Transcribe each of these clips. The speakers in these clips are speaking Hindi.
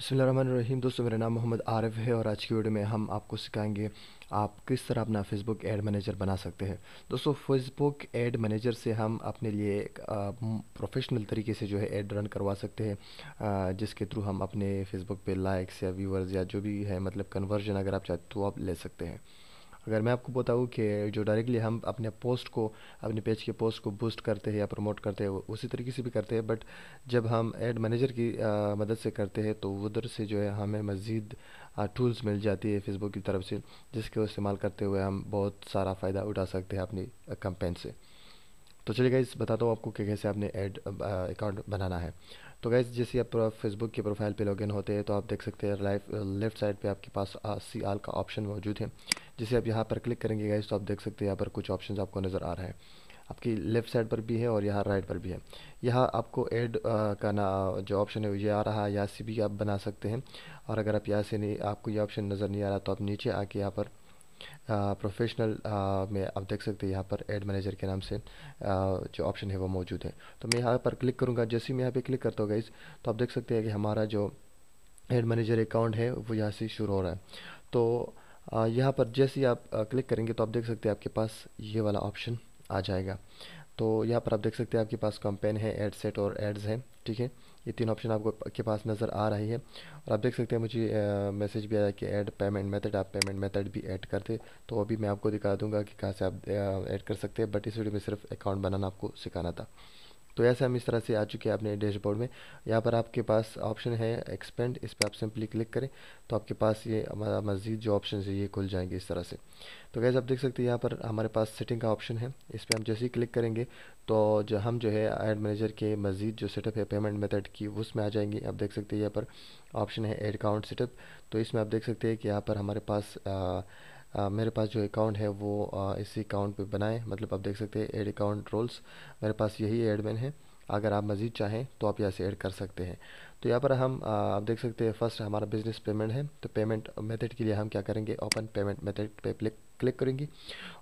बसमीम दोस्तों मेरा नाम मोहम्मद आरिफ है और आज की वीडियो में हम आपको सिखाएंगे आप किस तरह अपना फेसबुक एड मैनेजर बना सकते हैं दोस्तों फेसबुक एड मैनेजर से हम अपने लिए एक प्रोफेशनल तरीके से जो है एड रन करवा सकते हैं जिसके थ्रू हम अपने फेसबुक पे लाइक्स या व्यूवर्स या जो भी है मतलब कन्वर्जन अगर आप चाहते तो आप ले सकते हैं अगर मैं आपको बताऊँ कि जो डायरेक्टली हम अपने पोस्ट को अपने पेज के पोस्ट को बूस्ट करते हैं या प्रमोट करते हैं उसी तरीके से भी करते हैं बट जब हम एड मैनेजर की आ, मदद से करते हैं तो उधर से जो है हमें मज़ीद टूल्स मिल जाती है फेसबुक की तरफ से जिसके इस्तेमाल करते हुए हम बहुत सारा फ़ायदा उठा सकते हैं अपनी कंपेन से तो चलिए इस बताता हूँ आपको कि कैसे आपने एड अकाउंट बनाना है तो गैस जैसे आप फेसबुक के प्रोफाइल पे लॉगिन होते हैं तो आप देख सकते हैं लाइफ लेफ्ट साइड पे आपके पास सी uh, आल का ऑप्शन मौजूद है जिसे आप यहाँ पर क्लिक करेंगे गैस तो आप देख सकते हैं यहाँ पर कुछ ऑप्शन आपको नज़र आ रहा है आपकी लेफ़्ट साइड पर भी है और यहाँ राइट पर भी है यहाँ आपको एड uh, का ना uh, जो ऑप्शन है ये आ रहा है यहाँ से भी आप बना सकते हैं और अगर आप यहाँ से नहीं आपको ये ऑप्शन नज़र नहीं आ रहा तो आप नीचे आके यहाँ पर प्रोफेशनल में आप देख सकते हैं यहाँ पर एड मैनेजर के नाम से uh, जो ऑप्शन है वो मौजूद है तो मैं यहाँ पर क्लिक करूँगा जैसे ही मैं यहाँ पे क्लिक करता हूँ गाइज तो आप देख सकते हैं कि हमारा जो एड मैनेजर अकाउंट है वो यहाँ से शुरू हो रहा है तो यहाँ पर जैसे ही आप क्लिक करेंगे तो आप देख सकते हैं आपके पास ये वाला ऑप्शन आ जाएगा तो यहाँ पर आप देख सकते हैं आपके पास कंपेन है एड सेट और एड्स हैं ठीक है ये तीन ऑप्शन आपको के पास नज़र आ रही है और आप देख सकते हैं मुझे मैसेज भी आया कि ऐड पेमेंट मेथड आप पेमेंट मेथड भी ऐड करते तो अभी मैं आपको दिखा दूंगा कि कहाँ से आप ऐड कर सकते हैं बट इस वीडियो में सिर्फ अकाउंट बनाना आपको सिखाना था तो ऐसे हम इस तरह से आ चुके हैं अपने डैशबोर्ड में यहाँ पर आपके पास ऑप्शन है एक्सपेंड इस पर आप सिंपली क्लिक करें तो आपके पास ये हमारा मज़ीद जो ऑप्शन है ये खुल जाएंगे इस तरह से तो कैसे आप देख सकते हैं यहाँ पर हमारे पास सेटिंग का ऑप्शन है इस पर हम जैसे ही क्लिक करेंगे तो जो हम जो है एड मैनेजर के मज़ीद जो सेटअप है पेमेंट मेथड की उसमें आ जाएंगे आप देख सकते हैं यहाँ पर ऑप्शन है एड अकाउंट सेटअप तो इसमें आप देख सकते हैं कि यहाँ पर हमारे पास आ, आ, मेरे पास जो अकाउंट है वो आ, इसी अकाउंट पे बनाएं मतलब आप देख सकते हैं एड अकाउंट रोल्स मेरे पास यही एडमिन है अगर आप मज़ीद चाहें तो आप यहाँ से ऐड कर सकते हैं तो यहाँ पर हम आप देख सकते हैं फर्स्ट हमारा बिजनेस पेमेंट है तो पेमेंट मेथड के लिए हम क्या करेंगे ओपन पेमेंट मेथड पे क्लिक क्लिक करेंगे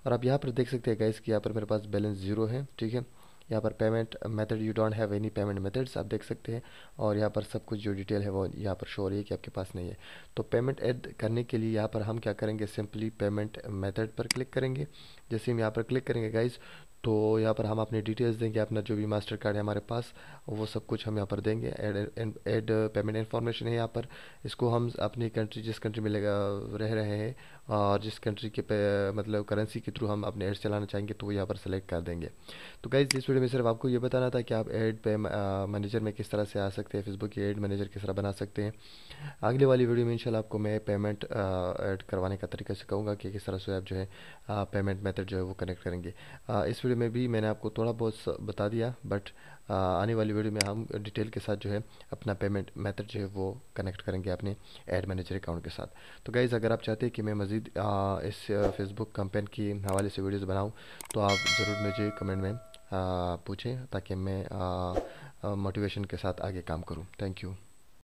और आप यहाँ पर देख सकते हैं गैस कि यहाँ पर मेरे पास बैलेंस जीरो है ठीक है यहाँ पर payment method you don't have any payment methods आप देख सकते हैं और यहाँ पर सब कुछ जो डिटेल है वो यहाँ पर शो हो रही है कि आपके पास नहीं है तो पेमेंट ऐड करने के लिए यहाँ पर हम क्या करेंगे सिंपली पेमेंट मेथड पर क्लिक करेंगे जैसे हम यहाँ पर क्लिक करेंगे गाइज तो यहाँ पर हम अपनी डिटेल्स देंगे अपना जो भी मास्टर कार्ड है हमारे पास वो सब कुछ हम यहाँ पर देंगे एड पेमेंट इन्फॉर्मेशन है यहाँ पर इसको हम अपनी कंट्री जिस कंट्री में रह रहे हैं और जिस कंट्री के मतलब करेंसी के थ्रू हम अपने एड्स चलाना चाहेंगे तो वो यहाँ पर सेलेक्ट कर देंगे तो गाइज इस वीडियो में सिर्फ आपको ये बताना था कि आप एड पे मैनेजर में किस तरह से आ सकते हैं फेसबुक की एड मैनेजर किस तरह बना सकते हैं अगले वाली वीडियो में इंशाल्लाह आपको मैं पेमेंट ऐड करवाने का तरीका सिखाऊंगा कि किस तरह से आप जो है पेमेंट मेथड जो है वो कनेक्ट करेंगे इस वीडियो में भी मैंने आपको थोड़ा बहुत बता दिया बट आने वाली वीडियो में हम डिटेल के साथ जो है अपना पेमेंट मेथड जो है वो कनेक्ट करेंगे अपने एड मैनेजर अकाउंट के साथ तो गाइज़ अगर आप चाहते हैं कि मैं मज़ीद मज़ीद इस फेसबुक कंपेन के हवाले से वीडियोस बनाऊँ तो आप ज़रूर मुझे कमेंट में पूछें ताकि मैं मोटिवेशन के साथ आगे काम करूँ थैंक यू